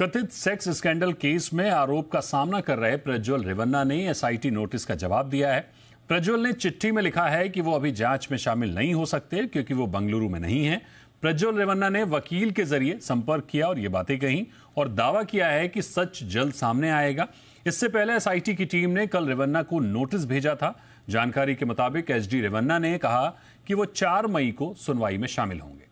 कथित sex scandal case में आरोप का सामना कर रहे प्रज्वल रिवन्ना ने एसआईटी नोटिस का जवाब दिया है प्रज्वल ने चिट्ठी में लिखा है कि वो अभी जांच में शामिल नहीं हो सकते क्योंकि वो बंगलुरु में नहीं है प्रज्वल रेवन्ना ने वकील के जरिए संपर्क किया और ये बातें कही और दावा किया है कि सच जल्द सामने आएगा इससे पहले एसआईटी की टीम ने कल रेवन्ना को नोटिस भेजा था जानकारी के मुताबिक एसडी रेवन्ना ने कहा कि वो चार मई को सुनवाई में शामिल होंगे